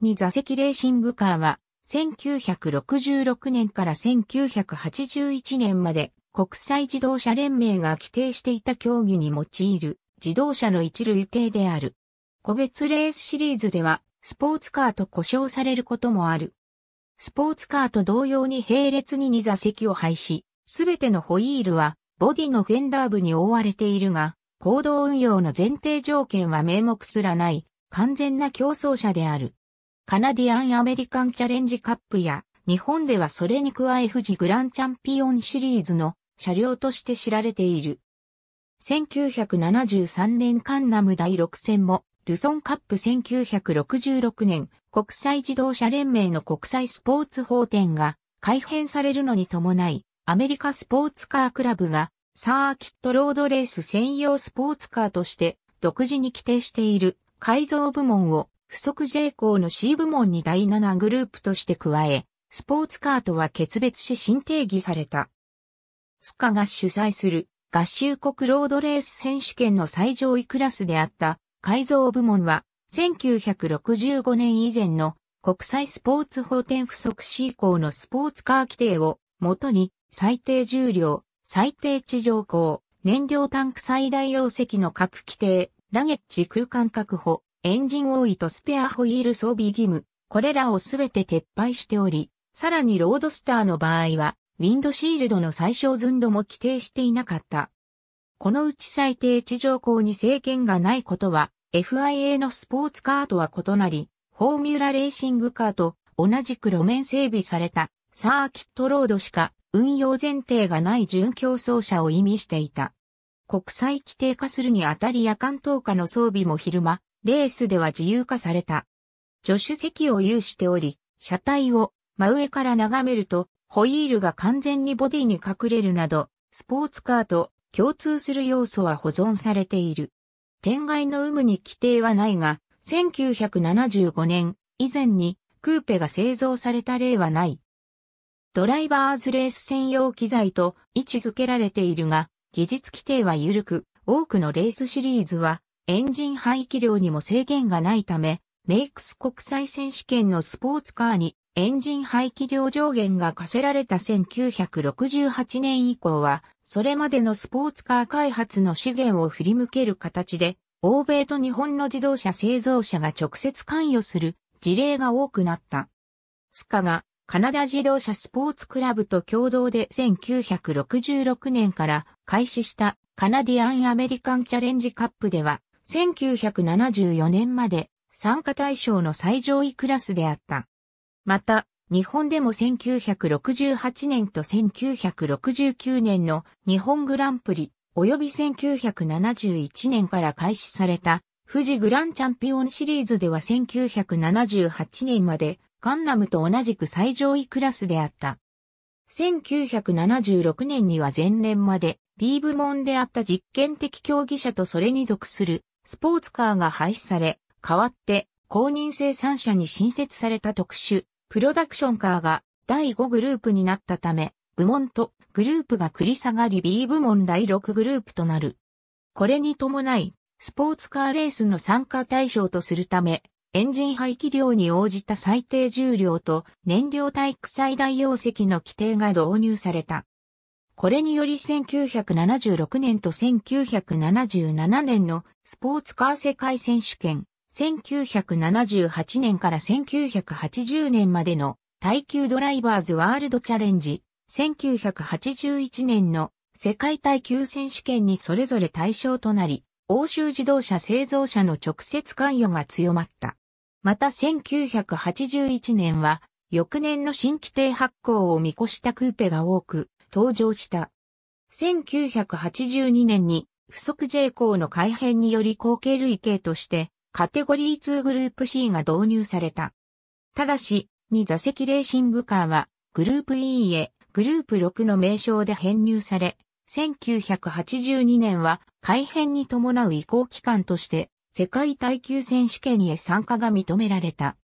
に座席レーシングカーは、1966年から1981年まで国際自動車連盟が規定していた競技に用いる自動車の一類型である。個別レースシリーズではスポーツカーと呼称されることもある。スポーツカーと同様に並列に2座席を配し、すべてのホイールはボディのフェンダー部に覆われているが、行動運用の前提条件は名目すらない完全な競争者である。カナディアン・アメリカン・チャレンジ・カップや、日本ではそれに加え富士グランチャンピオンシリーズの車両として知られている。1973年カンナム第6戦も、ルソンカップ1966年国際自動車連盟の国際スポーツ法典が改編されるのに伴い、アメリカスポーツカークラブがサーキットロードレース専用スポーツカーとして独自に規定している改造部門を不足 J 項の C 部門に第7グループとして加え、スポーツカーとは決別し新定義された。スカが主催する合衆国ロードレース選手権の最上位クラスであった改造部門は1965年以前の国際スポーツ法典不足 C 項のスポーツカー規定をもとに最低重量、最低地上高、燃料タンク最大容積の各規定、ラゲッジ空間確保、エンジンオイとスペアホイール装備義務、これらをすべて撤廃しており、さらにロードスターの場合は、ウィンドシールドの最小寸度も規定していなかった。このうち最低地上高に制限がないことは、FIA のスポーツカーとは異なり、フォーミュラレーシングカーと同じく路面整備されたサーキットロードしか運用前提がない準競争車を意味していた。国際規定化するにあたり夜間投下の装備も昼間、レースでは自由化された。助手席を有しており、車体を真上から眺めると、ホイールが完全にボディに隠れるなど、スポーツカーと共通する要素は保存されている。天外の有無に規定はないが、1975年以前にクーペが製造された例はない。ドライバーズレース専用機材と位置づけられているが、技術規定は緩く、多くのレースシリーズはエンジン排気量にも制限がないため、メイクス国際選手権のスポーツカーにエンジン排気量上限が課せられた1968年以降は、それまでのスポーツカー開発の資源を振り向ける形で、欧米と日本の自動車製造者が直接関与する事例が多くなった。スカがカナダ自動車スポーツクラブと共同で1966年から開始したカナディアン・アメリカン・チャレンジカップでは1974年まで参加対象の最上位クラスであった。また、日本でも1968年と1969年の日本グランプリ、及び1971年から開始された富士グランチャンピオンシリーズでは1978年までガンナムと同じく最上位クラスであった。1976年には前年まで B 部門であった実験的競技者とそれに属するスポーツカーが廃止され、代わって公認生産者に新設された特殊、プロダクションカーが第5グループになったため、部門とグループが繰り下がり B 部門第6グループとなる。これに伴い、スポーツカーレースの参加対象とするため、エンジン排気量に応じた最低重量と燃料体育最大容積の規定が導入された。これにより1976年と1977年のスポーツカー世界選手権、1978年から1980年までの耐久ドライバーズワールドチャレンジ、1981年の世界耐久選手権にそれぞれ対象となり、欧州自動車製造者の直接関与が強まった。また1981年は、翌年の新規定発行を見越したクーペが多く、登場した。1982年に不足 J 項の改変により後継類型としてカテゴリー2グループ C が導入された。ただし、2座席レーシングカーはグループ E へグループ6の名称で編入され、1982年は改変に伴う移行期間として世界耐久選手権へ参加が認められた。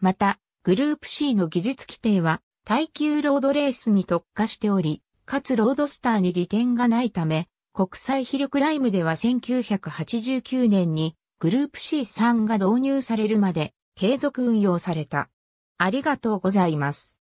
また、グループ C の技術規定は耐久ロードレースに特化しており、かつロードスターに利点がないため、国際比力ライムでは1989年にグループ C3 が導入されるまで継続運用された。ありがとうございます。